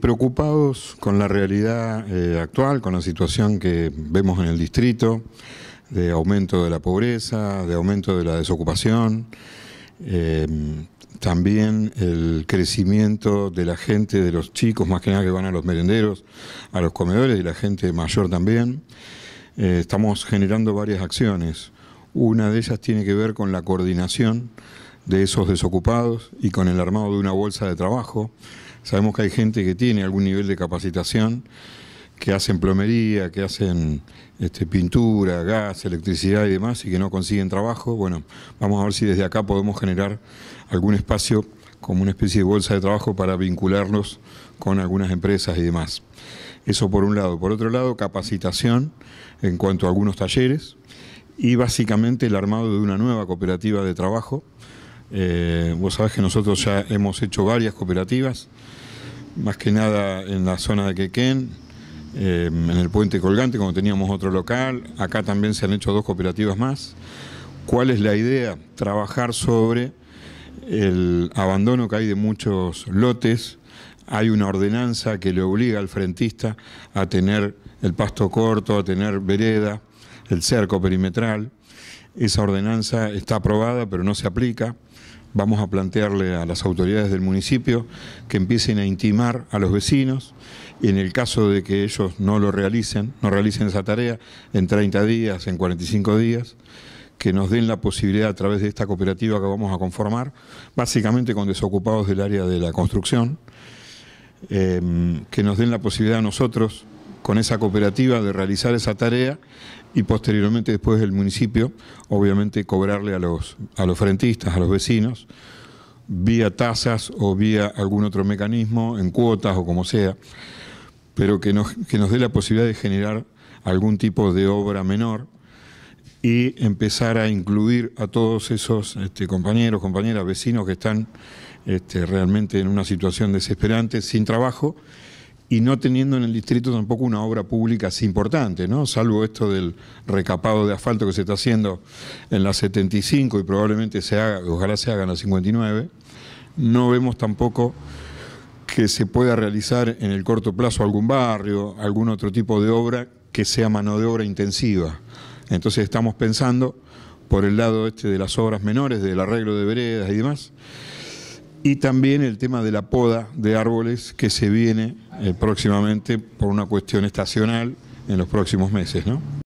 preocupados con la realidad eh, actual, con la situación que vemos en el distrito, de aumento de la pobreza, de aumento de la desocupación, eh, también el crecimiento de la gente, de los chicos, más que nada que van a los merenderos, a los comedores y la gente mayor también. Eh, estamos generando varias acciones. Una de ellas tiene que ver con la coordinación de esos desocupados y con el armado de una bolsa de trabajo Sabemos que hay gente que tiene algún nivel de capacitación, que hacen plomería, que hacen este, pintura, gas, electricidad y demás, y que no consiguen trabajo. Bueno, vamos a ver si desde acá podemos generar algún espacio como una especie de bolsa de trabajo para vincularnos con algunas empresas y demás. Eso por un lado. Por otro lado, capacitación en cuanto a algunos talleres y básicamente el armado de una nueva cooperativa de trabajo eh, vos sabés que nosotros ya hemos hecho varias cooperativas, más que nada en la zona de Quequén, eh, en el puente colgante, como teníamos otro local. Acá también se han hecho dos cooperativas más. ¿Cuál es la idea? Trabajar sobre el abandono que hay de muchos lotes. Hay una ordenanza que le obliga al frentista a tener el pasto corto, a tener vereda, el cerco perimetral. Esa ordenanza está aprobada, pero no se aplica. Vamos a plantearle a las autoridades del municipio que empiecen a intimar a los vecinos y en el caso de que ellos no lo realicen, no realicen esa tarea en 30 días, en 45 días, que nos den la posibilidad a través de esta cooperativa que vamos a conformar, básicamente con desocupados del área de la construcción, eh, que nos den la posibilidad a nosotros, con esa cooperativa, de realizar esa tarea y posteriormente después del municipio, obviamente cobrarle a los, a los frentistas, a los vecinos, vía tasas o vía algún otro mecanismo, en cuotas o como sea, pero que nos, dé la posibilidad de generar algún tipo de obra menor y empezar a incluir a todos esos este, compañeros, compañeras, vecinos que están este, realmente en una situación desesperante, sin trabajo y no teniendo en el distrito tampoco una obra pública así importante, ¿no? Salvo esto del recapado de asfalto que se está haciendo en la 75 y probablemente se haga, ojalá se haga en la 59, no vemos tampoco que se pueda realizar en el corto plazo algún barrio, algún otro tipo de obra que sea mano de obra intensiva. Entonces estamos pensando por el lado este de las obras menores, del arreglo de veredas y demás, y también el tema de la poda de árboles que se viene eh, próximamente por una cuestión estacional en los próximos meses. ¿no?